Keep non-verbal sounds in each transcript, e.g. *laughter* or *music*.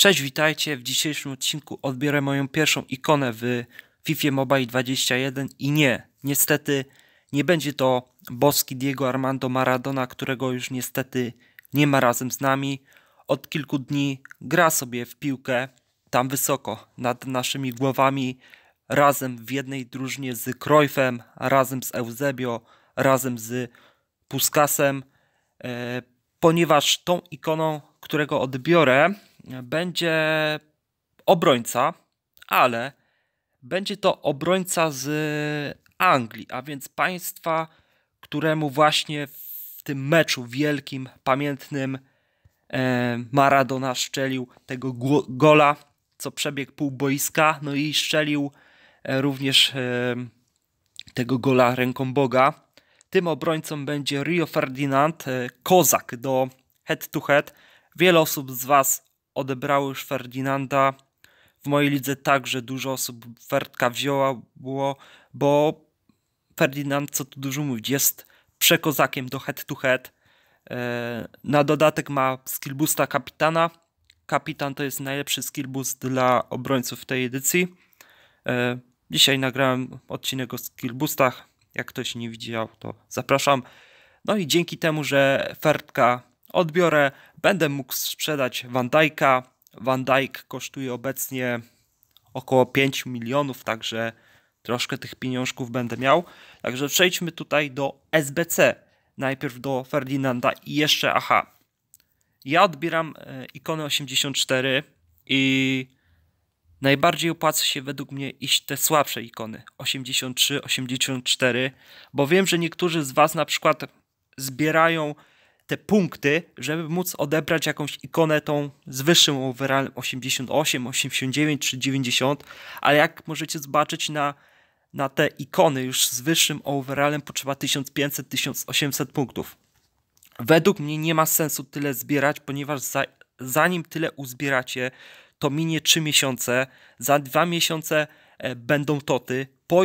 Cześć, witajcie. W dzisiejszym odcinku odbiorę moją pierwszą ikonę w FIFA Mobile 21 i nie, niestety nie będzie to boski Diego Armando Maradona, którego już niestety nie ma razem z nami. Od kilku dni gra sobie w piłkę tam wysoko nad naszymi głowami razem w jednej drużynie z Cruyffem, razem z Eusebio, razem z Puskasem, e, ponieważ tą ikoną, którego odbiorę, będzie obrońca, ale będzie to obrońca z Anglii, a więc państwa, któremu właśnie w tym meczu wielkim, pamiętnym e, Maradona szczelił tego gola, co przebiegł pół boiska, no i szczelił e, również e, tego gola ręką Boga. Tym obrońcą będzie Rio Ferdinand, kozak do head to head. Wiele osób z Was odebrały już Ferdinanda. W mojej lidze także dużo osób Fertka wzięła, było, bo Ferdinand, co tu dużo mówić, jest przekozakiem do head to head. E, na dodatek ma skillboosta kapitana. Kapitan to jest najlepszy skillboost dla obrońców tej edycji. E, dzisiaj nagrałem odcinek o skillboostach. Jak ktoś nie widział, to zapraszam. No i dzięki temu, że Fertka odbiorę, będę mógł sprzedać Van Dijk'a. Van Dijk kosztuje obecnie około 5 milionów, także troszkę tych pieniążków będę miał. Także przejdźmy tutaj do SBC. Najpierw do Ferdinanda i jeszcze aha. Ja odbieram e, ikonę 84 i najbardziej opłaca się według mnie iść te słabsze ikony 83, 84, bo wiem, że niektórzy z Was na przykład zbierają te punkty, żeby móc odebrać jakąś ikonę tą z wyższym overallem 88, 89 czy 90, ale jak możecie zobaczyć na, na te ikony już z wyższym overallem potrzeba 1500, 1800 punktów. Według mnie nie ma sensu tyle zbierać, ponieważ za, zanim tyle uzbieracie, to minie 3 miesiące, za 2 miesiące e, będą toty, po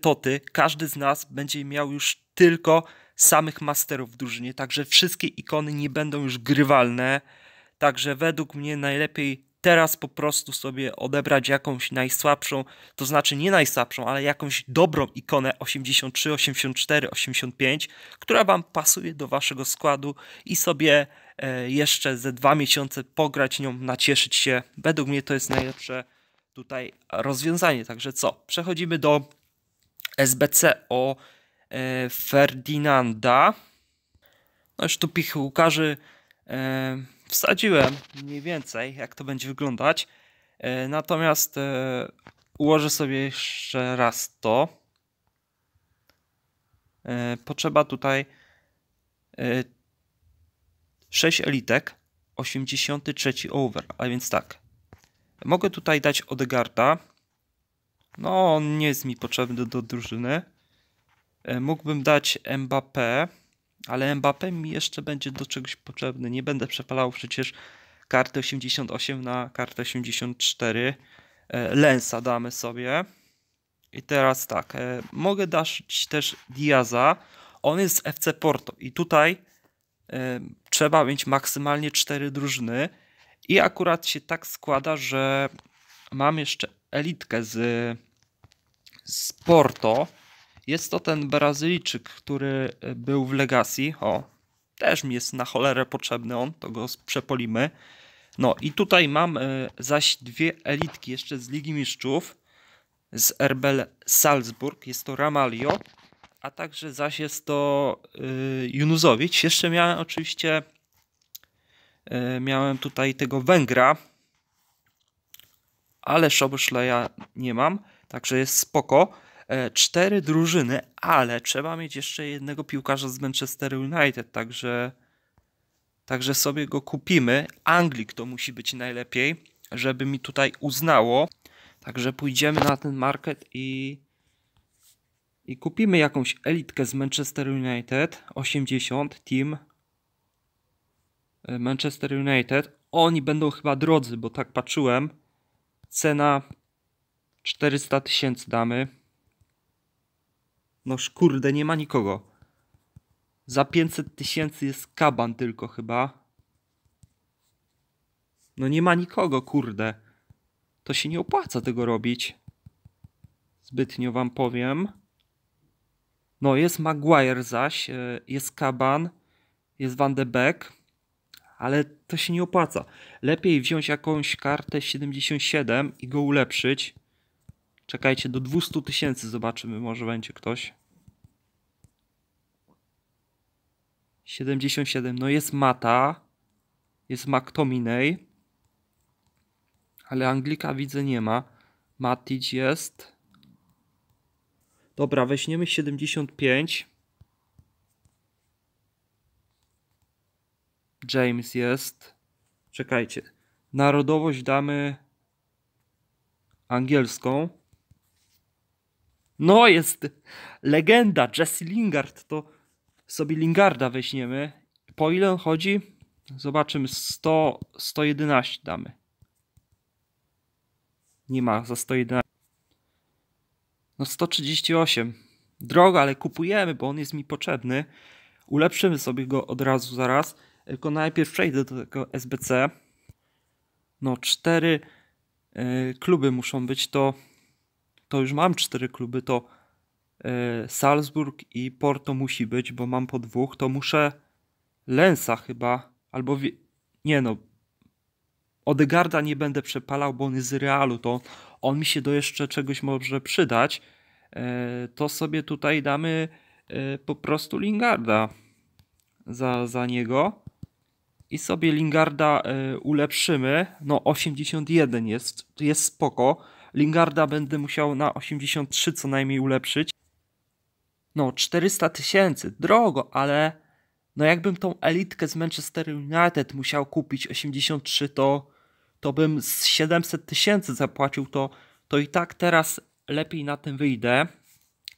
toty każdy z nas będzie miał już tylko samych masterów w drużynie, także wszystkie ikony nie będą już grywalne. Także według mnie najlepiej teraz po prostu sobie odebrać jakąś najsłabszą, to znaczy nie najsłabszą, ale jakąś dobrą ikonę 83, 84, 85, która Wam pasuje do Waszego składu i sobie e, jeszcze ze dwa miesiące pograć nią, nacieszyć się. Według mnie to jest najlepsze tutaj rozwiązanie. Także co? Przechodzimy do SBC o E, Ferdinanda. No już tu pich Łukarzy e, wsadziłem mniej więcej, jak to będzie wyglądać. E, natomiast ułożę sobie jeszcze raz to. Potrzeba tutaj 6 elitek, 83 over, a więc tak. Mogę tutaj dać Odegarda. No, on nie jest mi potrzebny do, do drużyny. E, mógłbym dać Mbappé, ale Mbappé mi jeszcze będzie do czegoś potrzebny. Nie będę przepalał przecież karty 88 na kartę 84. E, Lensa damy sobie. I teraz tak, e, mogę dać też Diaza. On jest z FC Porto i tutaj trzeba mieć maksymalnie 4 drużyny. I akurat się tak składa, że mam jeszcze elitkę z, z Porto jest to ten Brazylijczyk, który e, był w Legacy. O, też mi jest na cholerę potrzebny on, to go przepolimy. No i tutaj mam e, zaś dwie elitki jeszcze z Ligi Mistrzów z Erbel Salzburg. Jest to Ramalio, a także zaś jest to e, Junuzowicz. Jeszcze miałem oczywiście miałem tutaj tego Węgra, ale Szoboszleja nie mam, także jest spoko. E, cztery drużyny, ale trzeba mieć jeszcze jednego piłkarza z Manchester United, także, także sobie go kupimy. Anglik to musi być najlepiej, żeby mi tutaj uznało. Także pójdziemy na ten market i, i kupimy jakąś elitkę z Manchester United 80 team e, Manchester United. Oni będą chyba drodzy, bo tak patrzyłem. Cena 400 tysięcy damy. Noż kurde, nie ma nikogo. Za 500 tysięcy jest kaban tylko chyba. No nie ma nikogo, kurde. To się nie opłaca tego robić. Zbytnio wam powiem. No jest Maguire zaś, e, jest kaban, jest Van de Beek. Ale to się nie opłaca. Lepiej wziąć jakąś kartę 77 i go ulepszyć Czekajcie, do 200 tysięcy zobaczymy, może będzie ktoś. 77, no jest Mata, jest McTominay, ale Anglika widzę nie ma. Matic jest. Dobra, weźmiemy 75. James jest. Czekajcie. Narodowość damy angielską. No, jest legenda. Jesse Lingard to sobie Lingarda weźmiemy. Po ile on chodzi? Zobaczymy. 100, 111 damy. Nie ma za 111. No 138. Droga, ale kupujemy, bo on jest mi potrzebny. Ulepszymy sobie go od razu zaraz. Tylko najpierw przejdę do tego SBC. No, cztery e, kluby muszą być, to to już mam cztery kluby, to e, Salzburg i Porto musi być, bo mam po dwóch, to muszę Lensa chyba, albo wie... nie no, Odegarda nie będę przepalał, bo on jest z Realu, to on mi się do jeszcze czegoś może przydać, e, to sobie tutaj damy e, po prostu Lingarda za, za niego i sobie Lingarda ulepszymy, no 81 jest, jest spoko, Lingarda będę musiał na 83 co najmniej ulepszyć. No, 400 tysięcy, drogo, ale no jakbym tą elitkę z Manchester United musiał kupić 83, to, to bym z 700 tysięcy zapłacił, to, to i tak teraz lepiej na tym wyjdę.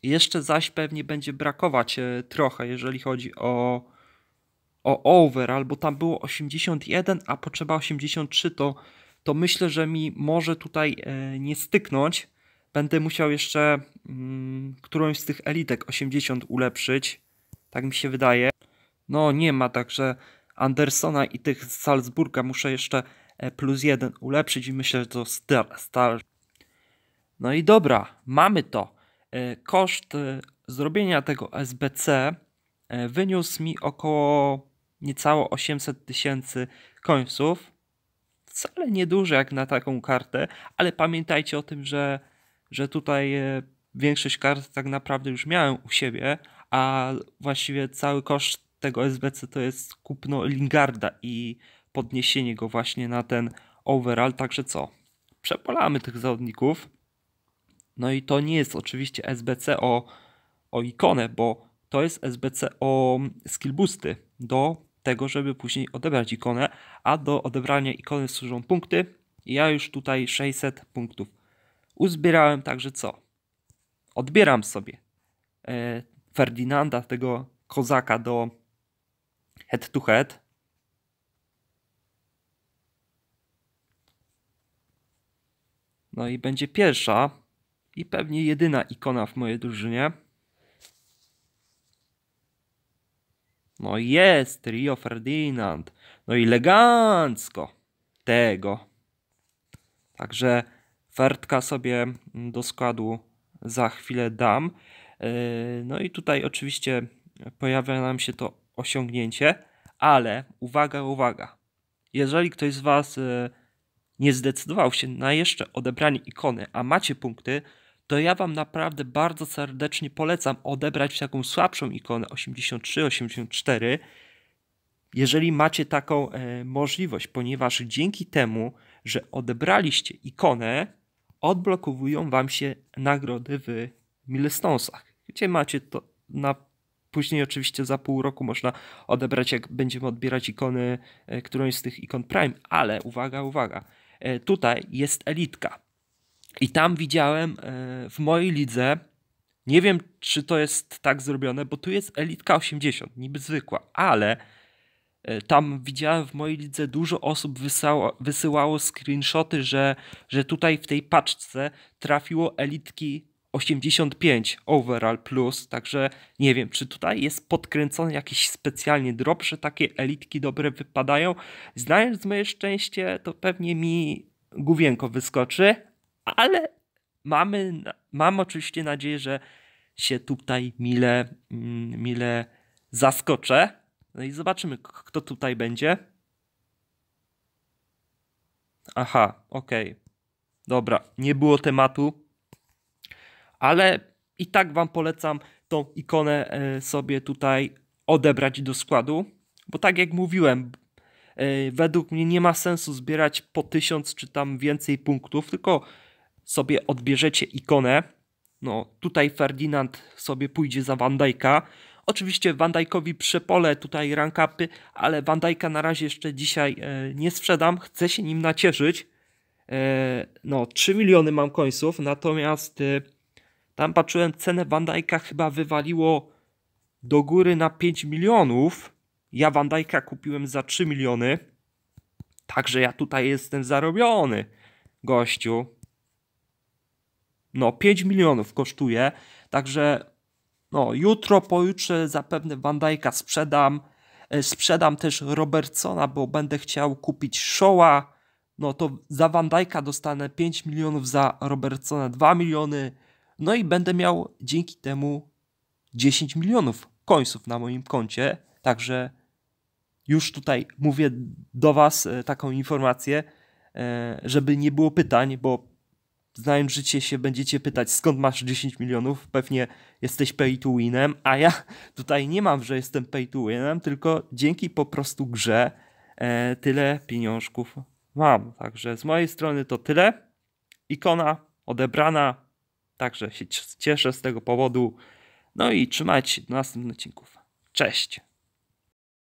Jeszcze zaś pewnie będzie brakować e, trochę, jeżeli chodzi o, o over, albo tam było 81, a potrzeba 83, to to myślę, że mi może tutaj e, nie styknąć. Będę musiał jeszcze mm, którąś z tych elitek 80 ulepszyć. Tak mi się wydaje. No nie ma, także Andersona i tych z Salzburga muszę jeszcze e, plus jeden ulepszyć i myślę, że to star. No i dobra, mamy to. E, koszt zrobienia tego SBC wyniósł mi około niecało 800 tysięcy końców wcale nieduże jak na taką kartę, ale pamiętajcie o tym, że, że tutaj e, większość kart tak naprawdę już miałem u siebie, a właściwie cały koszt tego SBC to jest kupno Lingarda i podniesienie go właśnie na ten overall, także co? Przepolamy tych zawodników. No i to nie jest oczywiście SBC o, o ikonę, bo to jest SBC o skill boosty do tego, żeby później odebrać ikonę, a do odebrania ikony służą punkty. Ja już tutaj 600 punktów uzbierałem, także co? Odbieram sobie e, Ferdinanda, tego kozaka do head to head. No i będzie pierwsza i pewnie jedyna ikona w mojej drużynie. No jest, Rio Ferdinand. No i elegancko tego. Także Fertka sobie do składu za chwilę dam. E, no i tutaj oczywiście pojawia nam się to osiągnięcie, ale uwaga, uwaga. Jeżeli ktoś z Was e, nie zdecydował się na jeszcze odebranie ikony, a macie punkty, to ja Wam naprawdę bardzo serdecznie polecam odebrać taką słabszą ikonę 83-84, jeżeli macie taką e, możliwość, ponieważ dzięki temu, że odebraliście ikonę, odblokowują Wam się nagrody w Milestonesach, gdzie macie to na Później oczywiście za pół roku można odebrać, jak będziemy odbierać ikony, e, którąś z tych ikon Prime, ale uwaga, uwaga, e, tutaj jest elitka. I tam widziałem e, w mojej lidze, nie wiem czy to jest tak zrobione, bo tu jest elitka 80, niby zwykła, ale e, tam widziałem w mojej lidze dużo osób wysyłało, wysyłało screenshoty, że, że tutaj w tej paczce trafiło elitki 85 overall plus, także nie wiem, czy tutaj jest podkręcony jakiś specjalnie drop, że takie elitki dobre wypadają. Znając moje szczęście, to pewnie mi główienko wyskoczy, ale mamy, mam oczywiście nadzieję, że się tutaj mile, mm, mile zaskoczę. No i zobaczymy, kto tutaj będzie. Aha, okej. Okay. Dobra, nie było tematu, ale i tak Wam polecam tą ikonę e, sobie tutaj odebrać do składu, bo tak jak mówiłem, e, według mnie nie ma sensu zbierać po tysiąc czy tam więcej punktów, tylko sobie odbierzecie ikonę, no tutaj Ferdinand sobie pójdzie za Wandajka. Oczywiście Wandajkowi przepole tutaj rankapy, ale Wandajka na razie jeszcze dzisiaj e, nie sprzedam, chcę się nim nacieszyć. E, no 3 miliony mam końców, natomiast e, tam patrzyłem cenę Wandajka chyba wywaliło do góry na 5 milionów. Ja Wandajka kupiłem za 3 miliony. Także ja tutaj jestem zarobiony, gościu. No, 5 milionów kosztuje, także no, jutro, pojutrze zapewne Bandajka sprzedam. E, sprzedam też Robertsona, bo będę chciał kupić Showa. No to za Wandajka dostanę 5 milionów, za Robertsona 2 miliony. No i będę miał dzięki temu 10 milionów końców na moim koncie. Także już tutaj mówię do Was e, taką informację, e, żeby nie było pytań, bo znając życie się będziecie pytać, skąd masz 10 milionów, pewnie jesteś pay to winem, a ja *laughs* tutaj nie mam, że jestem pay to winem, tylko dzięki po prostu grze e, tyle pieniążków mam. Także z mojej strony to tyle. Ikona odebrana, także się cieszę z tego powodu. No i trzymajcie się do następnych odcinków. Cześć!